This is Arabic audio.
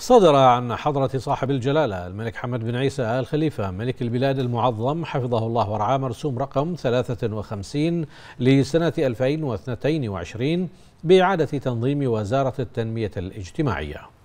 صدر عن حضرة صاحب الجلالة الملك حمد بن عيسى آل خليفة ملك البلاد المعظم حفظه الله ورعاه مرسوم رقم 53 لسنة 2022 بإعادة تنظيم وزارة التنمية الاجتماعية